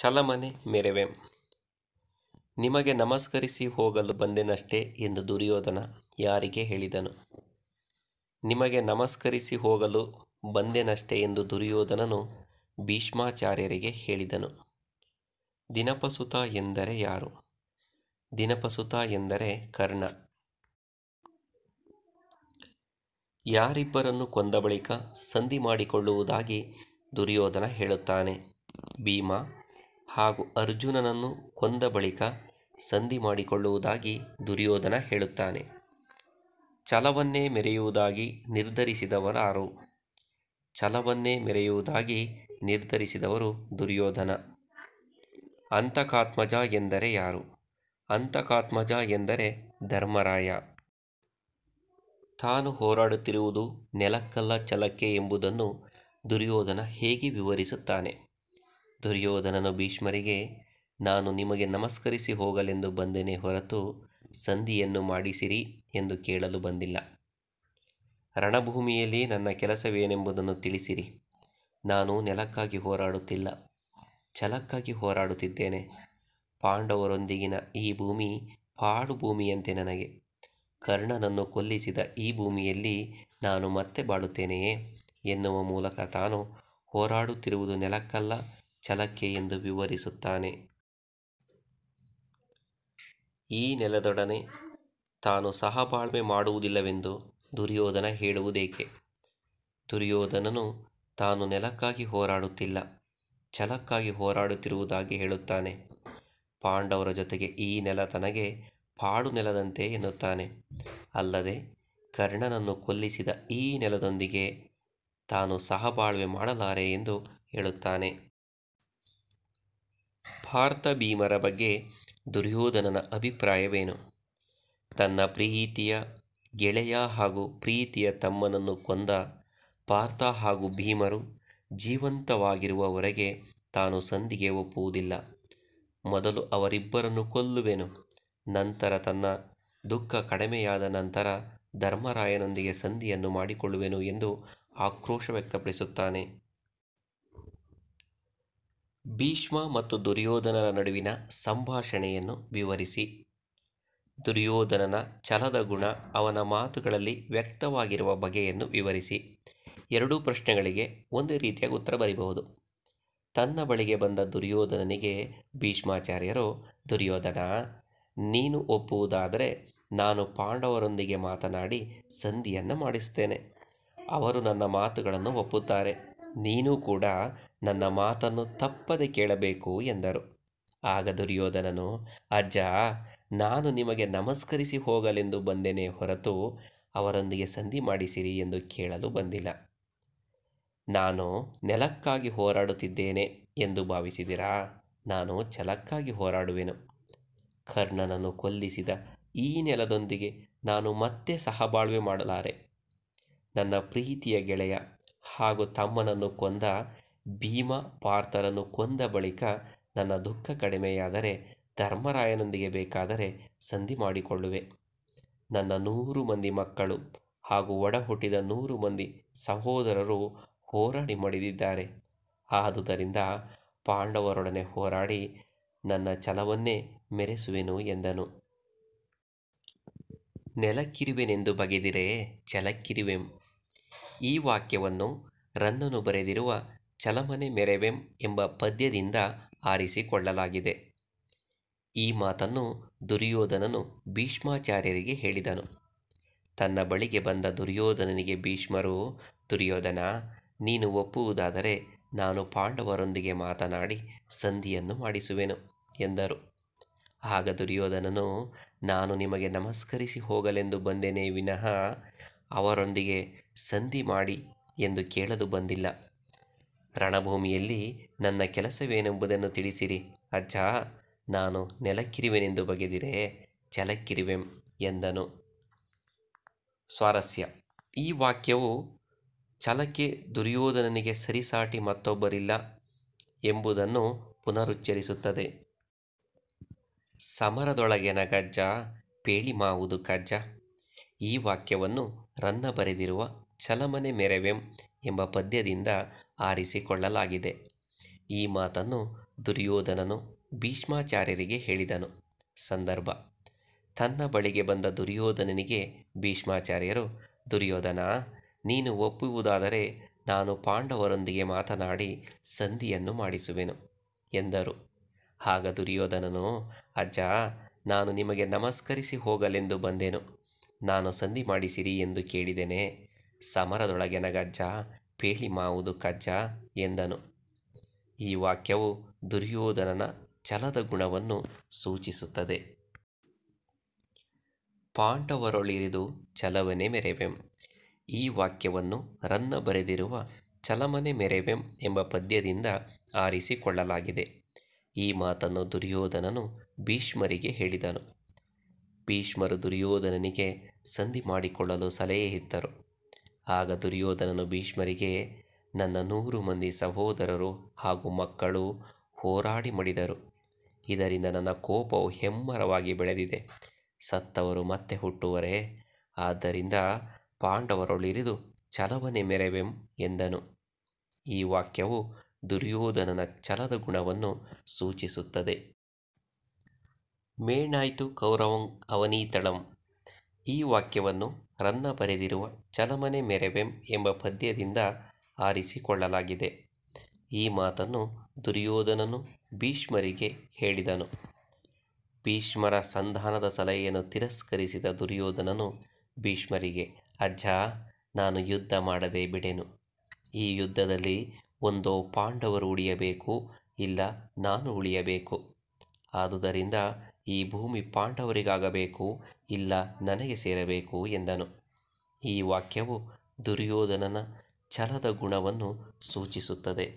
ಚಲಮನೆ ಮೆರೆವೆಂ ನಿಮಗೆ ನಮಸ್ಕರಿಸಿ ಹೋಗಲು ಬಂದೆನಷ್ಟೇ ಎಂದು ದುರ್ಯೋಧನ ಯಾರಿಗೆ ಹೇಳಿದನು ನಿಮಗೆ ನಮಸ್ಕರಿಸಿ ಹೋಗಲು ಬಂದೆನಷ್ಟೆ ಎಂದು ದುರ್ಯೋಧನನು ಭೀಷ್ಮಾಚಾರ್ಯರಿಗೆ ಹೇಳಿದನು ದಿನಪಸುತ ಎಂದರೆ ಯಾರು ದಿನಪಸುತ ಎಂದರೆ ಕರ್ಣ ಯಾರಿಬ್ಬರನ್ನು ಕೊಂದ ಬಳಿಕ ಸಂಧಿ ಮಾಡಿಕೊಳ್ಳುವುದಾಗಿ ದುರ್ಯೋಧನ ಹೇಳುತ್ತಾನೆ ಭೀಮಾ ಹಾಗೂ ಅರ್ಜುನನನ್ನು ಕೊಂದ ಬಳಿಕ ಸಂಧಿ ಮಾಡಿಕೊಳ್ಳುವುದಾಗಿ ದುರ್ಯೋಧನ ಹೇಳುತ್ತಾನೆ ಛಲವನ್ನೇ ಮೆರೆಯುವುದಾಗಿ ನಿರ್ಧರಿಸಿದವರಾರು ಛಲವನ್ನೇ ಮೆರೆಯುವುದಾಗಿ ನಿರ್ಧರಿಸಿದವರು ದುರ್ಯೋಧನ ಅಂತಕಾತ್ಮಜ ಎಂದರೆ ಯಾರು ಅಂತಕಾತ್ಮಜ ಎಂದರೆ ಧರ್ಮರಾಯ ತಾನು ಹೋರಾಡುತ್ತಿರುವುದು ನೆಲಕ್ಕಲ್ಲ ಛಲಕ್ಕೆ ಎಂಬುದನ್ನು ದುರ್ಯೋಧನ ಹೇಗೆ ವಿವರಿಸುತ್ತಾನೆ ದುರ್ಯೋಧನನು ಭೀಷ್ಮರಿಗೆ ನಾನು ನಿಮಗೆ ನಮಸ್ಕರಿಸಿ ಹೋಗಲೆಂದು ಬಂದೆನೆ ಹೊರತು ಸಂಧಿಯನ್ನು ಮಾಡಿಸಿರಿ ಎಂದು ಕೇಳಲು ಬಂದಿಲ್ಲ ರಣಭೂಮಿಯಲ್ಲಿ ನನ್ನ ಕೆಲಸವೇನೆಂಬುದನ್ನು ತಿಳಿಸಿರಿ ನಾನು ನೆಲಕ್ಕಾಗಿ ಹೋರಾಡುತ್ತಿಲ್ಲ ಛಲಕ್ಕಾಗಿ ಹೋರಾಡುತ್ತಿದ್ದೇನೆ ಪಾಂಡವರೊಂದಿಗಿನ ಈ ಭೂಮಿ ಪಾಡು ಭೂಮಿಯಂತೆ ನನಗೆ ಕರ್ಣನನ್ನು ಕೊಲ್ಲಿಸಿದ ಈ ಭೂಮಿಯಲ್ಲಿ ನಾನು ಮತ್ತೆ ಬಾಡುತ್ತೇನೆಯೇ ಎನ್ನುವ ಮೂಲಕ ತಾನು ಹೋರಾಡುತ್ತಿರುವುದು ನೆಲಕ್ಕಲ್ಲ ಛಲಕ್ಕೆ ಎಂದು ವಿವರಿಸುತ್ತಾನೆ ಈ ನೆಲದೊಡನೆ ತಾನು ಸಹಬಾಳ್ವೆ ಮಾಡುವುದಿಲ್ಲವೆಂದು ದುರ್ಯೋಧನ ಹೇಳುವುದೇಕೆ ದುರ್ಯೋಧನನು ತಾನು ನೆಲಕ್ಕಾಗಿ ಹೋರಾಡುತ್ತಿಲ್ಲ ಛಲಕ್ಕಾಗಿ ಹೋರಾಡುತ್ತಿರುವುದಾಗಿ ಹೇಳುತ್ತಾನೆ ಪಾಂಡವರ ಜೊತೆಗೆ ಈ ನೆಲ ತನಗೆ ಪಾಡು ನೆಲದಂತೆ ಎನ್ನುತ್ತಾನೆ ಅಲ್ಲದೆ ಕರ್ಣನನ್ನು ಕೊಲ್ಲಿಸಿದ ಈ ನೆಲದೊಂದಿಗೆ ತಾನು ಸಹಬಾಳ್ವೆ ಮಾಡಲಾರೆ ಎಂದು ಹೇಳುತ್ತಾನೆ ಪಾರ್ಥ ಭೀಮರ ಬಗ್ಗೆ ದುರ್ಯೋಧನನ ಅಭಿಪ್ರಾಯವೇನು ತನ್ನ ಪ್ರೀತಿಯ ಗೆಳೆಯ ಹಾಗೂ ಪ್ರೀತಿಯ ತಮ್ಮನನ್ನು ಕೊಂದ ಪಾರ್ಥ ಹಾಗೂ ಭೀಮರು ಜೀವಂತವಾಗಿರುವವರೆಗೆ ತಾನು ಸಂಧಿಗೆ ಒಪ್ಪುವುದಿಲ್ಲ ಮೊದಲು ಅವರಿಬ್ಬರನ್ನು ಕೊಲ್ಲುವೆನು ನಂತರ ತನ್ನ ದುಃಖ ಕಡಿಮೆಯಾದ ನಂತರ ಧರ್ಮರಾಯನೊಂದಿಗೆ ಸಂಧಿಯನ್ನು ಮಾಡಿಕೊಳ್ಳುವೆನು ಎಂದು ಆಕ್ರೋಶ ವ್ಯಕ್ತಪಡಿಸುತ್ತಾನೆ ಭೀಷ್ಮ ಮತ್ತು ದುರ್ಯೋಧನರ ನಡುವಿನ ಸಂಭಾಷಣೆಯನ್ನು ವಿವರಿಸಿ ದುರ್ಯೋಧನನ ಛಲದ ಗುಣ ಅವನ ಮಾತುಗಳಲ್ಲಿ ವ್ಯಕ್ತವಾಗಿರುವ ಬಗೆಯನ್ನು ವಿವರಿಸಿ ಎರಡೂ ಪ್ರಶ್ನೆಗಳಿಗೆ ಒಂದೇ ರೀತಿಯಾಗಿ ಉತ್ತರ ಬರೀಬಹುದು ತನ್ನ ಬಳಿಗೆ ಬಂದ ದುರ್ಯೋಧನನಿಗೆ ಭೀಷ್ಮಾಚಾರ್ಯರು ದುರ್ಯೋಧನ ನೀನು ಒಪ್ಪುವುದಾದರೆ ನಾನು ಪಾಂಡವರೊಂದಿಗೆ ಮಾತನಾಡಿ ಸಂಧಿಯನ್ನು ಮಾಡಿಸುತ್ತೇನೆ ಅವರು ನನ್ನ ಮಾತುಗಳನ್ನು ಒಪ್ಪುತ್ತಾರೆ ನೀನೂ ಕೂಡ ನನ್ನ ಮಾತನ್ನು ತಪ್ಪದೆ ಕೇಳಬೇಕು ಎಂದರು ಆಗ ದುರ್ಯೋಧನನು ಅಜ್ಜ ನಾನು ನಿಮಗೆ ನಮಸ್ಕರಿಸಿ ಹೋಗಲೆಂದು ಬಂದೆನೆ ಹೊರತು ಅವರೊಂದಿಗೆ ಸಂಧಿ ಮಾಡಿಸಿರಿ ಎಂದು ಕೇಳಲು ಬಂದಿಲ್ಲ ನಾನು ನೆಲಕ್ಕಾಗಿ ಹೋರಾಡುತ್ತಿದ್ದೇನೆ ಎಂದು ಭಾವಿಸಿದಿರಾ ನಾನು ಛಲಕ್ಕಾಗಿ ಹೋರಾಡುವೆನು ಕರ್ಣನನ್ನು ಕೊಲ್ಲಿಸಿದ ಈ ನೆಲದೊಂದಿಗೆ ನಾನು ಮತ್ತೆ ಸಹಬಾಳ್ವೆ ಮಾಡಲಾರೆ ನನ್ನ ಪ್ರೀತಿಯ ಗೆಳೆಯ ಹಾಗೂ ತಮ್ಮನನ್ನು ಕೊಂದ ಭೀಮ ಪಾರ್ಥರನ್ನು ಕೊಂದ ಬಳಿಕ ನನ್ನ ದುಃಖ ಕಡಿಮೆಯಾದರೆ ಧರ್ಮರಾಯನೊಂದಿಗೆ ಬೇಕಾದರೆ ಸಂಧಿ ಮಾಡಿಕೊಳ್ಳುವೆ ನನ್ನ ನೂರು ಮಂದಿ ಮಕ್ಕಳು ಹಾಗೂ ಒಡ ಹುಟ್ಟಿದ ನೂರು ಮಂದಿ ಸಹೋದರರು ಹೋರಾಡಿ ಮಡಿದಿದ್ದಾರೆ ಆದುದರಿಂದ ಪಾಂಡವರೊಡನೆ ಹೋರಾಡಿ ನನ್ನ ಛಲವನ್ನೇ ಮೆರೆಸುವೆನು ಎಂದನು ನೆಲಕ್ಕಿರುವೆನೆಂದು ಬಗೆದಿರೆ ಛಲಕ್ಕಿರುವೆಂ ಈ ವಾಕ್ಯವನ್ನು ರನ್ನನು ಬರೆದಿರುವ ಚಲಮನೆ ಮೆರೆವೆಂ ಎಂಬ ಪದ್ಯದಿಂದ ಆರಿಸಿಕೊಳ್ಳಲಾಗಿದೆ ಈ ಮಾತನ್ನು ದುರ್ಯೋಧನನು ಭೀಷ್ಮಾಚಾರ್ಯರಿಗೆ ಹೇಳಿದನು ತನ್ನ ಬಳಿಗೆ ಬಂದ ದುರ್ಯೋಧನನಿಗೆ ಭೀಷ್ಮರು ದುರ್ಯೋಧನ ನೀನು ಒಪ್ಪುವುದಾದರೆ ನಾನು ಪಾಂಡವರೊಂದಿಗೆ ಮಾತನಾಡಿ ಸಂಧಿಯನ್ನು ಮಾಡಿಸುವೆನು ಎಂದರು ಆಗ ದುರ್ಯೋಧನನು ನಾನು ನಿಮಗೆ ನಮಸ್ಕರಿಸಿ ಹೋಗಲೆಂದು ಬಂದೆನೇ ವಿನಃ ಅವರೊಂದಿಗೆ ಸಂಧಿ ಮಾಡಿ ಎಂದು ಕೇಳಲು ಬಂದಿಲ್ಲ ರಣಭೂಮಿಯಲ್ಲಿ ನನ್ನ ಕೆಲಸವೇನೆಂಬುದನ್ನು ತಿಳಿಸಿರಿ ಅಜ್ಜ ನಾನು ನೆಲಕ್ಕಿರುವೆನೆಂದು ಬಗೆದಿರೆ ಚಲಕ್ಕಿರುವೆಂ ಎಂದನು ಸ್ವಾರಸ್ಯ ಈ ವಾಕ್ಯವು ಛಲಕ್ಕೆ ದುರ್ಯೋಧನನಿಗೆ ಸರಿಸಾಟಿ ಮತ್ತೊಬ್ಬರಿಲ್ಲ ಎಂಬುದನ್ನು ಪುನರುಚ್ಚರಿಸುತ್ತದೆ ಸಮರದೊಳಗಿನ ಗಜ್ಜ ಪೇಳಿ ಮಾವುದು ಕಜ್ಜ ಈ ವಾಕ್ಯವನ್ನು ರನ್ನ ಬರೆದಿರುವ ಚಲಮನೆ ಮೆರವೆಂ ಎಂಬ ಪದ್ಯದಿಂದ ಆರಿಸಿಕೊಳ್ಳಲಾಗಿದೆ ಈ ಮಾತನ್ನು ದುರ್ಯೋಧನನು ಭೀಷ್ಮಾಚಾರ್ಯರಿಗೆ ಹೇಳಿದನು ಸಂದರ್ಭ ತನ್ನ ಬಳಿಗೆ ಬಂದ ದುರ್ಯೋಧನನಿಗೆ ಭೀಷ್ಮಾಚಾರ್ಯರು ದುರ್ಯೋಧನ ನೀನು ಒಪ್ಪುವುದಾದರೆ ನಾನು ಪಾಂಡವರೊಂದಿಗೆ ಮಾತನಾಡಿ ಸಂಧಿಯನ್ನು ಮಾಡಿಸುವೆನು ಎಂದರು ಆಗ ದುರ್ಯೋಧನನು ಅಜ್ಜ ನಾನು ನಿಮಗೆ ನಮಸ್ಕರಿಸಿ ಹೋಗಲೆಂದು ಬಂದೆನು ನಾನು ಸಂಧಿ ಮಾಡಿಸಿರಿ ಎಂದು ಕೇಳಿದೆನೆ ಸಮರದೊಳಗಿನ ಗಜ್ಜ ಪೇಳಿ ಮಾವುದು ಕಜ್ಜ ಎಂದನು ಈ ವಾಕ್ಯವು ದುರ್ಯೋಧನನ ಛಲದ ಗುಣವನ್ನು ಸೂಚಿಸುತ್ತದೆ ಪಾಂಡವರೊಳಿರಿದು ಛಲವನೆ ಮೆರೆವೆಂ ಈ ವಾಕ್ಯವನ್ನು ರನ್ನ ಬರೆದಿರುವ ಛಲಮನೆ ಮೆರೆವೆಂ ಎಂಬ ಪದ್ಯದಿಂದ ಆರಿಸಿಕೊಳ್ಳಲಾಗಿದೆ ಈ ಮಾತನ್ನು ದುರ್ಯೋಧನನು ಭೀಷ್ಮರಿಗೆ ಹೇಳಿದನು ಭೀಷ್ಮರು ದುರ್ಯೋಧನನಿಗೆ ಸಂಧಿ ಮಾಡಿಕೊಳ್ಳಲು ಸಲಹೆ ಇದ್ದರು ಆಗ ದುರ್ಯೋಧನನು ಭೀಷ್ಮರಿಗೆ ನನ್ನ ನೂರು ಮಂದಿ ಸಹೋದರರು ಹಾಗೂ ಮಕ್ಕಳು ಹೋರಾಡಿ ಮಡಿದರು ಇದರಿಂದ ನನ್ನ ಕೋಪವು ಹೆಮ್ಮರವಾಗಿ ಬೆಳೆದಿದೆ ಸತ್ತವರು ಮತ್ತೆ ಹುಟ್ಟುವರೇ ಆದ್ದರಿಂದ ಪಾಂಡವರೊಳಿರಿದು ಛಲವನೆ ಮೆರೆವೆಂ ಎಂದನು ಈ ವಾಕ್ಯವು ದುರ್ಯೋಧನನ ಛಲದ ಗುಣವನ್ನು ಸೂಚಿಸುತ್ತದೆ ಮೇಣಾಯ್ತು ಕೌರವಂ ಅವನೀತಳಂ ಈ ವಾಕ್ಯವನ್ನು ರನ್ನ ಬರೆದಿರುವ ಚಲಮನೆ ಮೆರೆವೆಂ ಎಂಬ ಪದ್ಯದಿಂದ ಆರಿಸಿಕೊಳ್ಳಲಾಗಿದೆ ಈ ಮಾತನ್ನು ದುರ್ಯೋಧನನು ಭೀಷ್ಮರಿಗೆ ಹೇಳಿದನು ಭೀಷ್ಮರ ಸಂಧಾನದ ಸಲಹೆಯನ್ನು ತಿರಸ್ಕರಿಸಿದ ದುರ್ಯೋಧನನು ಭೀಷ್ಮರಿಗೆ ಅಜ್ಜ ನಾನು ಯುದ್ಧ ಮಾಡದೆ ಬಿಡೆನು ಈ ಯುದ್ಧದಲ್ಲಿ ಒಂದೋ ಪಾಂಡವರು ಉಳಿಯಬೇಕು ಇಲ್ಲ ನಾನು ಉಳಿಯಬೇಕು ಆದುದರಿಂದ ಈ ಭೂಮಿ ಪಾಂಡವರಿಗಾಗಬೇಕು ಇಲ್ಲ ನನಗೆ ಸೇರಬೇಕು ಎಂದನು ಈ ವಾಕ್ಯವು ದುರ್ಯೋಧನನ ಛಲದ ಗುಣವನ್ನು ಸೂಚಿಸುತ್ತದೆ